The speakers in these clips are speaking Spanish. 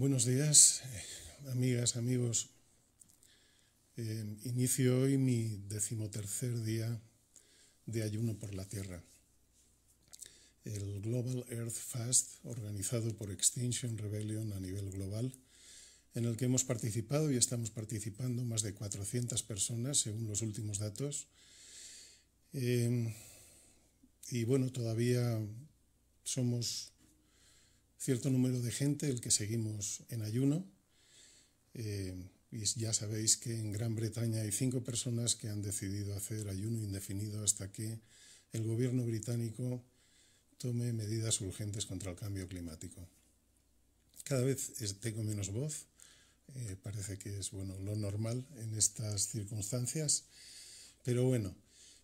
Buenos días, eh, amigas, amigos. Eh, inicio hoy mi decimotercer día de ayuno por la Tierra. El Global Earth Fast, organizado por Extinction Rebellion a nivel global, en el que hemos participado y estamos participando más de 400 personas, según los últimos datos. Eh, y bueno, todavía somos cierto número de gente el que seguimos en ayuno. Eh, y ya sabéis que en Gran Bretaña hay cinco personas que han decidido hacer ayuno indefinido hasta que el gobierno británico tome medidas urgentes contra el cambio climático. Cada vez tengo menos voz, eh, parece que es bueno, lo normal en estas circunstancias, pero bueno,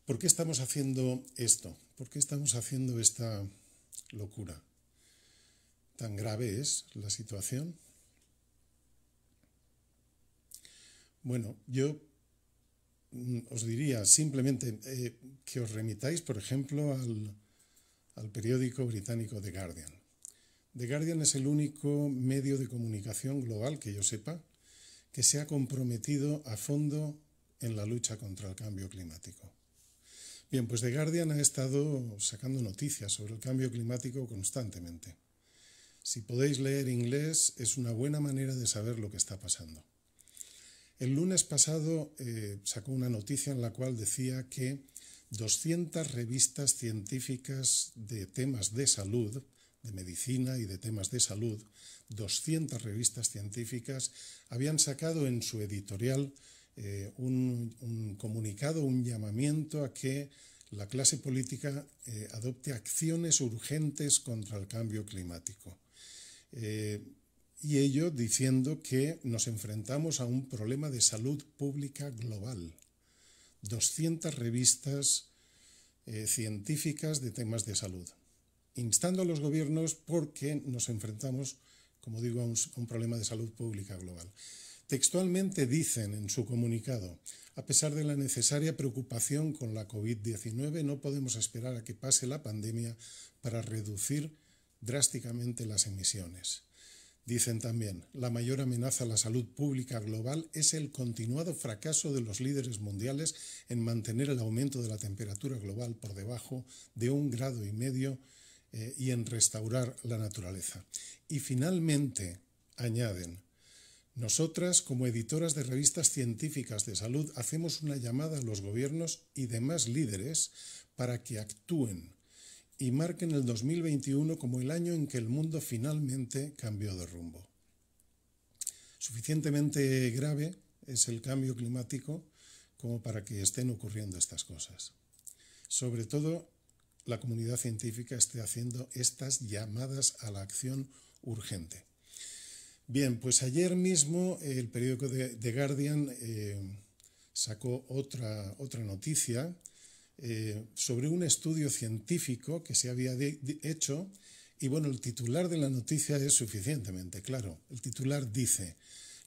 ¿por qué estamos haciendo esto? ¿Por qué estamos haciendo esta locura? tan grave es la situación. Bueno, yo mm, os diría simplemente eh, que os remitáis, por ejemplo, al, al periódico británico The Guardian. The Guardian es el único medio de comunicación global que yo sepa que se ha comprometido a fondo en la lucha contra el cambio climático. Bien, pues The Guardian ha estado sacando noticias sobre el cambio climático constantemente. Si podéis leer inglés, es una buena manera de saber lo que está pasando. El lunes pasado eh, sacó una noticia en la cual decía que 200 revistas científicas de temas de salud, de medicina y de temas de salud, 200 revistas científicas habían sacado en su editorial eh, un, comunicado, un llamamiento a que la clase política eh, adopte acciones urgentes contra el cambio climático. Eh, y ello diciendo que nos enfrentamos a un problema de salud pública global. 200 revistas eh, científicas de temas de salud, instando a los gobiernos porque nos enfrentamos, como digo, a un, a un problema de salud pública global. Textualmente dicen en su comunicado, a pesar de la necesaria preocupación con la COVID-19, no podemos esperar a que pase la pandemia para reducir drásticamente las emisiones. Dicen también, la mayor amenaza a la salud pública global es el continuado fracaso de los líderes mundiales en mantener el aumento de la temperatura global por debajo de un grado y medio eh, y en restaurar la naturaleza. Y finalmente, añaden, nosotras, como editoras de revistas científicas de salud, hacemos una llamada a los gobiernos y demás líderes para que actúen y marquen el 2021 como el año en que el mundo finalmente cambió de rumbo. Suficientemente grave es el cambio climático como para que estén ocurriendo estas cosas. Sobre todo, la comunidad científica esté haciendo estas llamadas a la acción urgente. Bien, pues ayer mismo el periódico The Guardian eh, sacó otra, otra noticia eh, sobre un estudio científico que se había hecho y bueno, el titular de la noticia es suficientemente claro. El titular dice,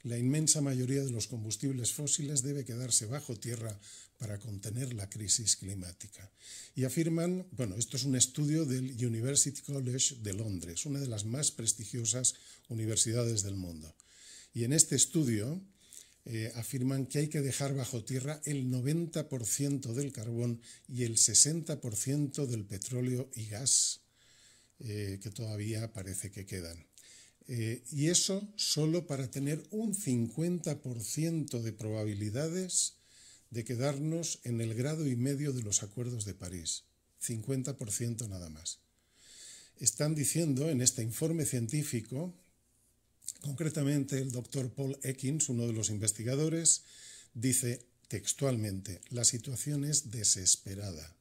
la inmensa mayoría de los combustibles fósiles debe quedarse bajo tierra para contener la crisis climática. Y afirman, bueno, esto es un estudio del University College de Londres, una de las más prestigiosas universidades del mundo. Y en este estudio, eh, afirman que hay que dejar bajo tierra el 90% del carbón y el 60% del petróleo y gas eh, que todavía parece que quedan. Eh, y eso solo para tener un 50% de probabilidades de quedarnos en el grado y medio de los acuerdos de París. 50% nada más. Están diciendo en este informe científico Concretamente, el doctor Paul Ekins, uno de los investigadores, dice textualmente, la situación es desesperada.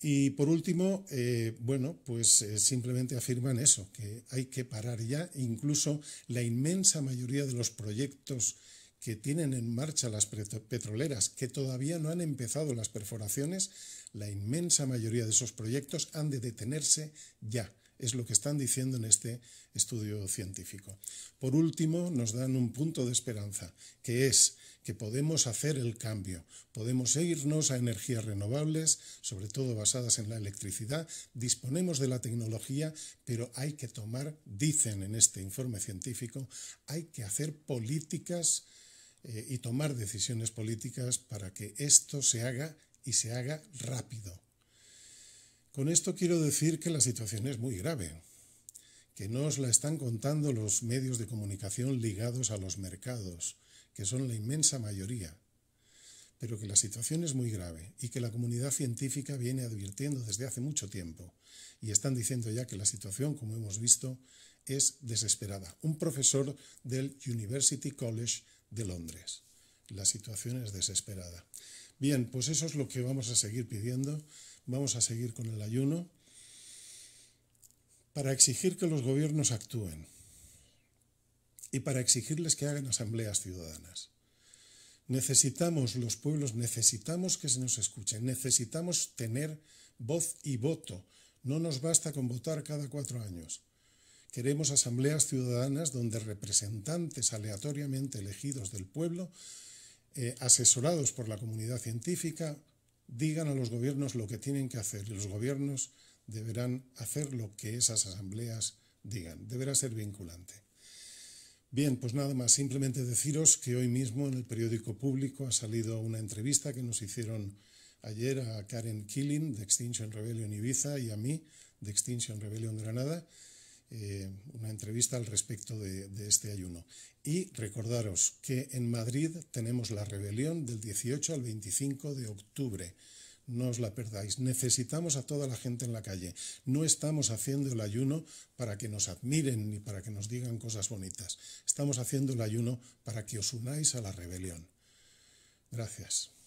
Y por último, eh, bueno, pues eh, simplemente afirman eso, que hay que parar ya. Incluso la inmensa mayoría de los proyectos que tienen en marcha las petroleras, que todavía no han empezado las perforaciones, la inmensa mayoría de esos proyectos han de detenerse ya es lo que están diciendo en este estudio científico. Por último, nos dan un punto de esperanza, que es que podemos hacer el cambio, podemos irnos a energías renovables, sobre todo basadas en la electricidad, disponemos de la tecnología, pero hay que tomar, dicen en este informe científico, hay que hacer políticas eh, y tomar decisiones políticas para que esto se haga y se haga rápido. Con esto quiero decir que la situación es muy grave, que no os la están contando los medios de comunicación ligados a los mercados, que son la inmensa mayoría, pero que la situación es muy grave y que la comunidad científica viene advirtiendo desde hace mucho tiempo y están diciendo ya que la situación, como hemos visto, es desesperada. Un profesor del University College de Londres. La situación es desesperada. Bien, pues eso es lo que vamos a seguir pidiendo Vamos a seguir con el ayuno para exigir que los gobiernos actúen y para exigirles que hagan asambleas ciudadanas. Necesitamos, los pueblos, necesitamos que se nos escuchen, necesitamos tener voz y voto. No nos basta con votar cada cuatro años. Queremos asambleas ciudadanas donde representantes aleatoriamente elegidos del pueblo, eh, asesorados por la comunidad científica, digan a los gobiernos lo que tienen que hacer y los gobiernos deberán hacer lo que esas asambleas digan. Deberá ser vinculante. Bien, pues nada más, simplemente deciros que hoy mismo en el periódico público ha salido una entrevista que nos hicieron ayer a Karen Killing de Extinction Rebellion Ibiza y a mí de Extinction Rebellion Granada eh, una entrevista al respecto de, este ayuno. Y recordaros que en Madrid tenemos la rebelión del 18 al 25 de octubre. No os la perdáis. Necesitamos a toda la gente en la calle. No estamos haciendo el ayuno para que nos admiren ni para que nos digan cosas bonitas. Estamos haciendo el ayuno para que os unáis a la rebelión. Gracias.